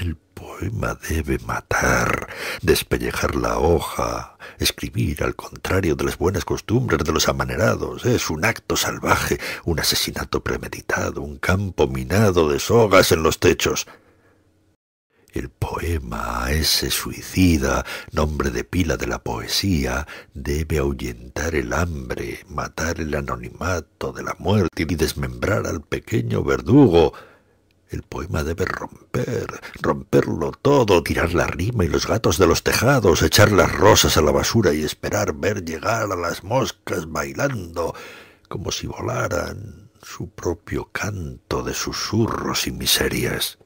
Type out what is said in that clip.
El poema debe matar, despellejar la hoja, escribir al contrario de las buenas costumbres de los amanerados. Es un acto salvaje, un asesinato premeditado, un campo minado de sogas en los techos. El poema, ese suicida, nombre de pila de la poesía, debe ahuyentar el hambre, matar el anonimato de la muerte y desmembrar al pequeño verdugo. El poema debe romper, romperlo todo, tirar la rima y los gatos de los tejados, echar las rosas a la basura y esperar ver llegar a las moscas bailando como si volaran su propio canto de susurros y miserias.